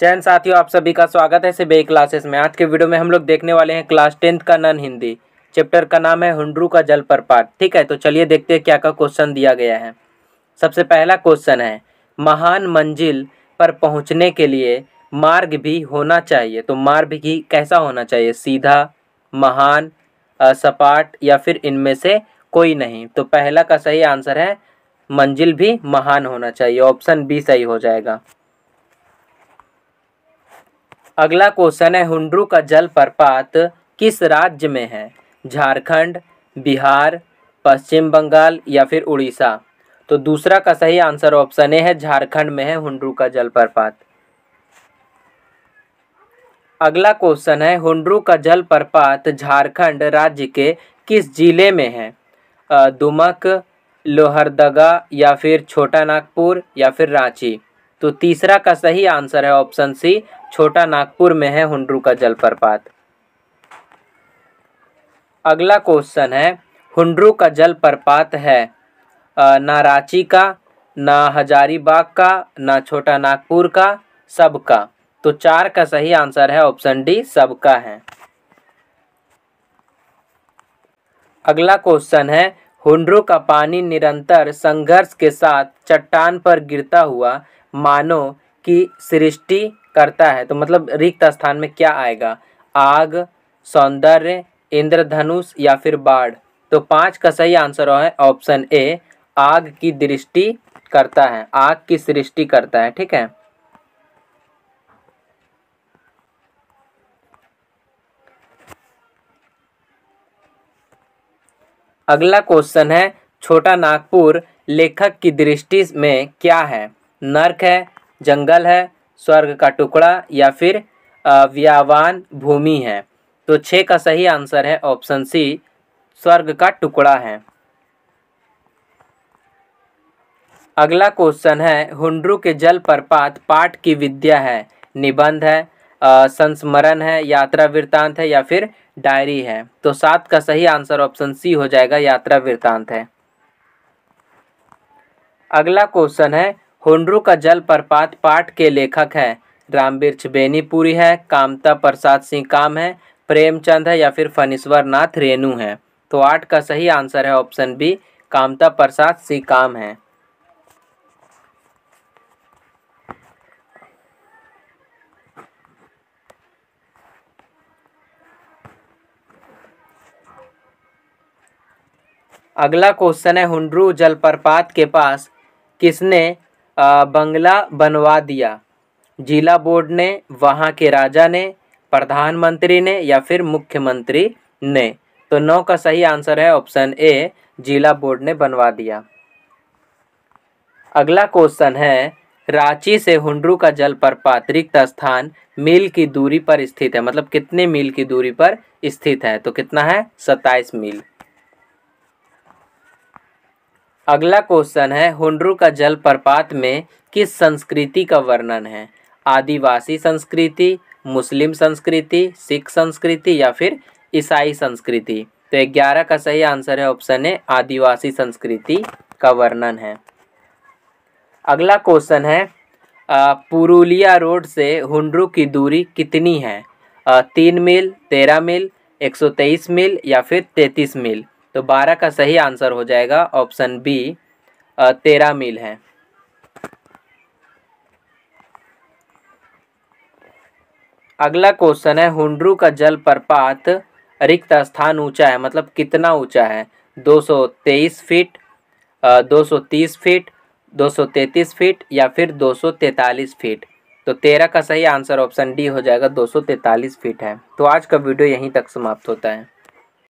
चैन साथियों आप सभी का स्वागत है सिबे क्लासेस में आज के वीडियो में हम लोग देखने वाले हैं क्लास टेंथ का नन हिंदी चैप्टर का नाम है हुंड्रू का जल प्रपात ठीक है तो चलिए देखते हैं क्या का क्वेश्चन दिया गया है सबसे पहला क्वेश्चन है महान मंजिल पर पहुंचने के लिए मार्ग भी होना चाहिए तो मार्ग भी कैसा होना चाहिए सीधा महान सपाट या फिर इनमें से कोई नहीं तो पहला का सही आंसर है मंजिल भी महान होना चाहिए ऑप्शन बी सही हो जाएगा अगला क्वेश्चन है हुंड्रू का जलप्रपात किस राज्य में है झारखंड बिहार पश्चिम बंगाल या फिर उड़ीसा तो दूसरा का सही आंसर ऑप्शन ए है झारखंड में है हुंड्रू का जलप्रपात अगला क्वेश्चन है हुंड्रू का जलप्रपात झारखंड राज्य के किस जिले में है दुमक लोहरदगा या फिर छोटा नागपुर या फिर रांची तो तीसरा का सही आंसर है ऑप्शन सी छोटा नागपुर में है हुंडरू का जलप्रपात अगला क्वेश्चन है हुंडरू का जलप्रपात है ना रांची का ना हजारीबाग का ना छोटा नागपुर का सबका तो चार का सही आंसर है ऑप्शन डी सबका है अगला क्वेश्चन है हुनरों का पानी निरंतर संघर्ष के साथ चट्टान पर गिरता हुआ मानो की सृष्टि करता है तो मतलब रिक्त स्थान में क्या आएगा आग सौंदर्य इंद्रधनुष या फिर बाढ़ तो पाँच का सही आंसर है ऑप्शन ए आग की दृष्टि करता है आग की सृष्टि करता है ठीक है अगला क्वेश्चन है छोटा नागपुर लेखक की दृष्टि में क्या है नर्क है जंगल है स्वर्ग का टुकड़ा या फिर व्यावान भूमि है तो छः का सही आंसर है ऑप्शन सी स्वर्ग का टुकड़ा है अगला क्वेश्चन है हुंड्रू के जल प्रपात पाठ की विद्या है निबंध है संस्मरण है यात्रा वृत्तांत है या फिर डायरी है तो सात का सही आंसर ऑप्शन सी हो जाएगा यात्रा वृत्तांत है अगला क्वेश्चन है होंड्रू का जल प्रपात पाठ के लेखक है रामवीर बेनीपुरी है कामता प्रसाद सिंह काम है प्रेमचंद है या फिर फनीश्वर नाथ रेणु है तो आठ का सही आंसर है ऑप्शन बी कामता प्रसाद सिंह काम है अगला क्वेश्चन है हुंड्रू जलप्रपात के पास किसने बंगला बनवा दिया जिला बोर्ड ने वहाँ के राजा ने प्रधानमंत्री ने या फिर मुख्यमंत्री ने तो नौ का सही आंसर है ऑप्शन ए जिला बोर्ड ने बनवा दिया अगला क्वेश्चन है रांची से हुंडरू का जलप्रपात रिक्त स्थान मील की दूरी पर स्थित है मतलब कितने मील की दूरी पर स्थित है तो कितना है सत्ताईस मील अगला क्वेश्चन है हुंडरू का जलप्रपात में किस संस्कृति का वर्णन है आदिवासी संस्कृति मुस्लिम संस्कृति सिख संस्कृति या फिर ईसाई संस्कृति तो ग्यारह का सही आंसर है ऑप्शन ए आदिवासी संस्कृति का वर्णन है अगला क्वेश्चन है पुरुलिया रोड से हुंडरू की दूरी कितनी है तीन मील तेरह मील एक सौ तेईस मील या फिर तैतीस मील तो बारह का सही आंसर हो जाएगा ऑप्शन बी तेरह मील है अगला क्वेश्चन है हुंड्रू का जल प्रपात रिक्त स्थान ऊंचा है मतलब कितना ऊंचा है 223 फीट आ, 230 फीट 233 फीट या फिर 243 फीट तो तेरह का सही आंसर ऑप्शन डी हो जाएगा 243 फीट है तो आज का वीडियो यहीं तक समाप्त होता है